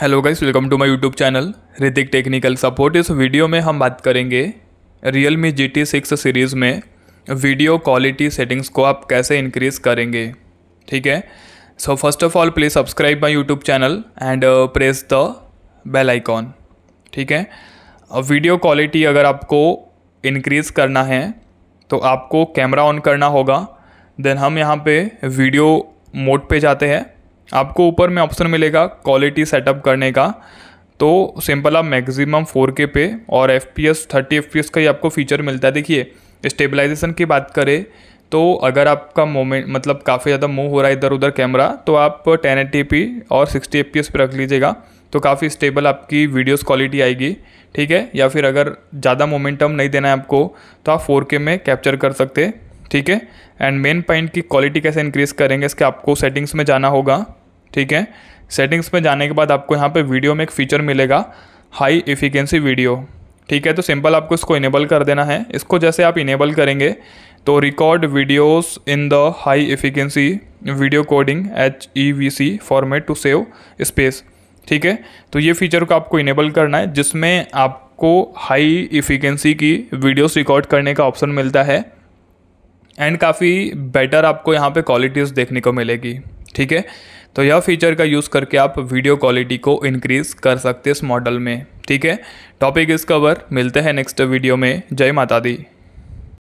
hello guys welcome to my YouTube channel Hrithik technical support इस video में हम बात करेंगे Realme G T six series में वीडियो क्वालिटी सेटिंग्स को आप कैसे इंक्रीज़ करेंगे ठीक है so first of all please subscribe my YouTube channel and press the bell icon ठीक है वीडियो uh, क्वालिटी अगर आपको इंक्रीज़ करना है तो आपको कैमरा ऑन करना होगा देन हम यहाँ पे वीडियो मोड पे जाते हैं आपको ऊपर में ऑप्शन मिलेगा क्वालिटी सेटअप करने का तो सिंपल आप मैक्सिमम 4K पे और F P S thirty F P S का ही आपको फीचर मिलता है देखिए स्टेबलाइजेशन की बात करें तो अगर आपका मोमेंट मतलब काफ़ी ज़्यादा मूव हो रहा है इधर उधर कैमरा तो आप टेन एटी और सिक्सटी एफ पी एस पे रख लीजिएगा तो काफ़ी स्टेबल आपकी वीडियोस क्वालिटी आएगी ठीक है या फिर अगर ज़्यादा मोमेंटम नहीं देना है आपको तो आप 4K में कैप्चर कर सकते ठीक है एंड मेन पॉइंट की क्वालिटी कैसे इंक्रीज़ करेंगे इसके आपको सेटिंग्स में जाना होगा ठीक है सेटिंग्स में जाने के बाद आपको यहाँ पे वीडियो में एक फ़ीचर मिलेगा हाई इफिकेंसी वीडियो ठीक है तो सिंपल आपको इसको इनेबल कर देना है इसको जैसे आप इनेबल करेंगे तो record videos in the high efficiency video coding H E V C format to save space ठीक है तो ये फीचर को आपको इनेबल करना है जिसमें आपको हाई इफिकेंसी की वीडियोस रिकॉर्ड करने का ऑप्शन मिलता है एंड काफ़ी बेटर आपको यहाँ पे क्वालिटीज़ देखने को मिलेगी ठीक है तो यह फीचर का यूज़ करके आप वीडियो क्वालिटी को इनक्रीज़ कर सकते इस मॉडल में ठीक है टॉपिक इस कवर मिलते हैं नेक्स्ट वीडियो में जय माता दी